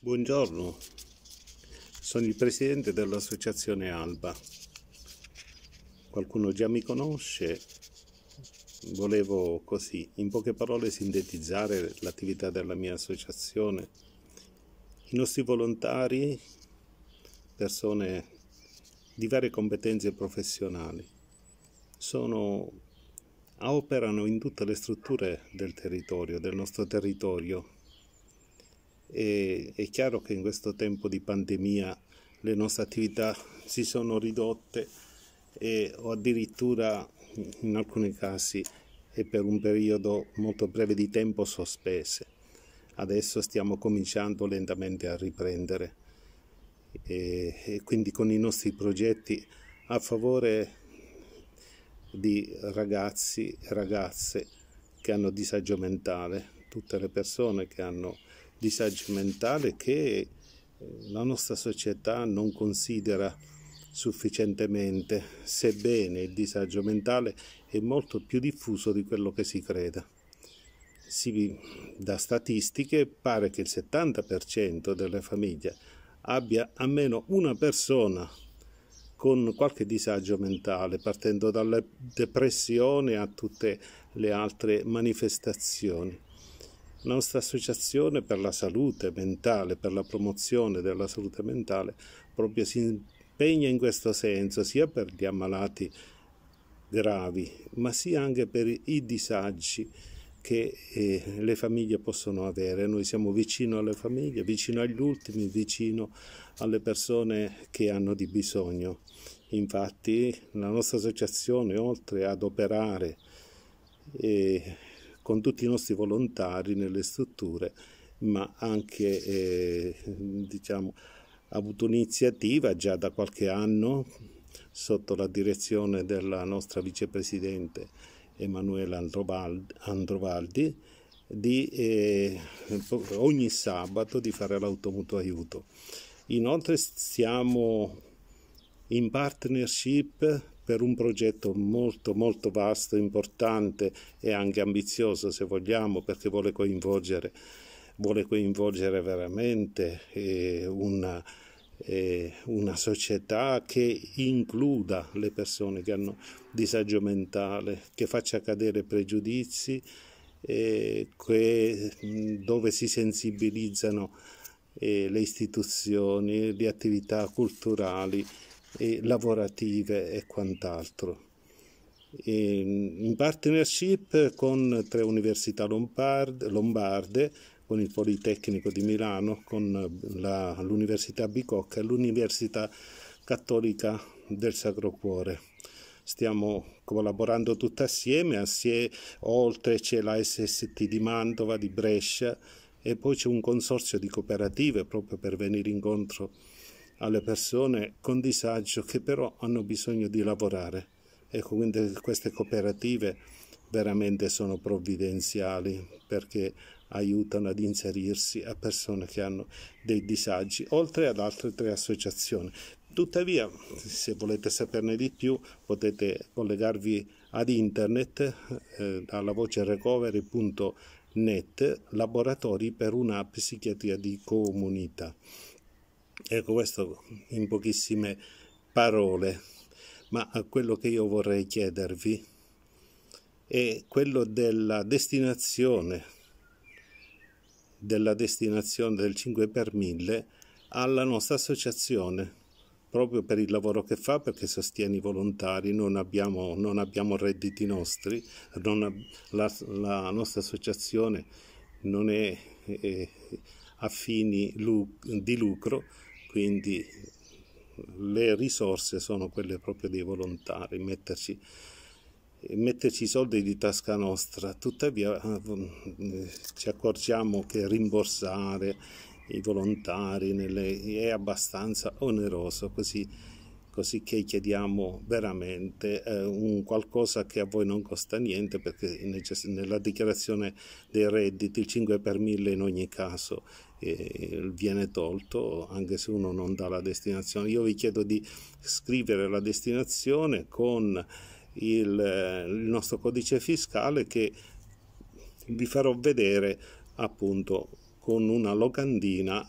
Buongiorno, sono il presidente dell'associazione Alba. Qualcuno già mi conosce, volevo così, in poche parole, sintetizzare l'attività della mia associazione. I nostri volontari, persone di varie competenze professionali, sono, operano in tutte le strutture del territorio, del nostro territorio e, è chiaro che in questo tempo di pandemia le nostre attività si sono ridotte e, o addirittura in alcuni casi e per un periodo molto breve di tempo sospese. Adesso stiamo cominciando lentamente a riprendere e, e quindi con i nostri progetti a favore di ragazzi e ragazze che hanno disagio mentale, tutte le persone che hanno disagio mentale che eh, la nostra società non considera sufficientemente, sebbene il disagio mentale è molto più diffuso di quello che si creda. Si, da statistiche pare che il 70% delle famiglie abbia almeno una persona con qualche disagio mentale, partendo dalla depressione a tutte le altre manifestazioni. La nostra associazione per la salute mentale, per la promozione della salute mentale, proprio si impegna in questo senso, sia per gli ammalati gravi, ma sia anche per i disagi che eh, le famiglie possono avere. Noi siamo vicino alle famiglie, vicino agli ultimi, vicino alle persone che hanno di bisogno. Infatti la nostra associazione, oltre ad operare eh, con tutti i nostri volontari nelle strutture, ma anche eh, diciamo, ha avuto un'iniziativa già da qualche anno sotto la direzione della nostra vicepresidente Emanuela Androvaldi di eh, ogni sabato di fare l'automutuo aiuto. Inoltre siamo in partnership per un progetto molto molto vasto, importante e anche ambizioso se vogliamo perché vuole coinvolgere, vuole coinvolgere veramente eh, una, eh, una società che includa le persone che hanno disagio mentale, che faccia cadere pregiudizi, eh, che, dove si sensibilizzano eh, le istituzioni, le attività culturali e lavorative e quant'altro. E mm, in partnership con tre università lombarde, lombarde con il Politecnico di Milano, con la, l'Università Bicocca e l'Università Cattolica del Sacro Cuore. Stiamo collaborando tutti assieme, assieme, oltre c'è la SST di Mantova, di Brescia e poi c'è un consorzio di cooperative proprio per venire incontro alle persone con disagio che però hanno bisogno di lavorare. Ecco, quindi queste cooperative veramente sono provvidenziali perché aiutano ad inserirsi a persone che hanno dei disagi, oltre ad altre tre associazioni. Tuttavia, se volete saperne di più, potete collegarvi ad internet eh, alla voce recovery.net, laboratori per una psichiatria di comunità. Ecco questo in pochissime parole, ma quello che io vorrei chiedervi è quello della destinazione, della destinazione del 5 per 1000 alla nostra associazione, proprio per il lavoro che fa, perché sostiene i volontari, non abbiamo, non abbiamo redditi nostri, non, la, la, nostra associazione non è, è a fini luc di lucro, quindi le risorse sono quelle proprio dei volontari, metterci, metterci i soldi di tasca nostra, tuttavia mm, ci accorgiamo che rimborsare i volontari nelle, è abbastanza oneroso, così così che chiediamo veramente eh, un qualcosa che a voi non costa niente perché nella dichiarazione dei redditi il 5 per 1000 in ogni caso eh, viene tolto anche se uno non dà la destinazione. Io vi chiedo di scrivere la destinazione con il, eh, il nostro codice fiscale che vi farò vedere appunto con una locandina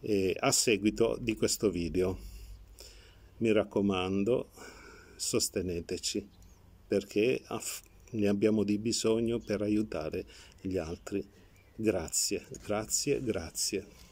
eh, a seguito di questo video. Mi raccomando, sosteneteci perché ne abbiamo di bisogno per aiutare gli altri. Grazie, grazie, grazie.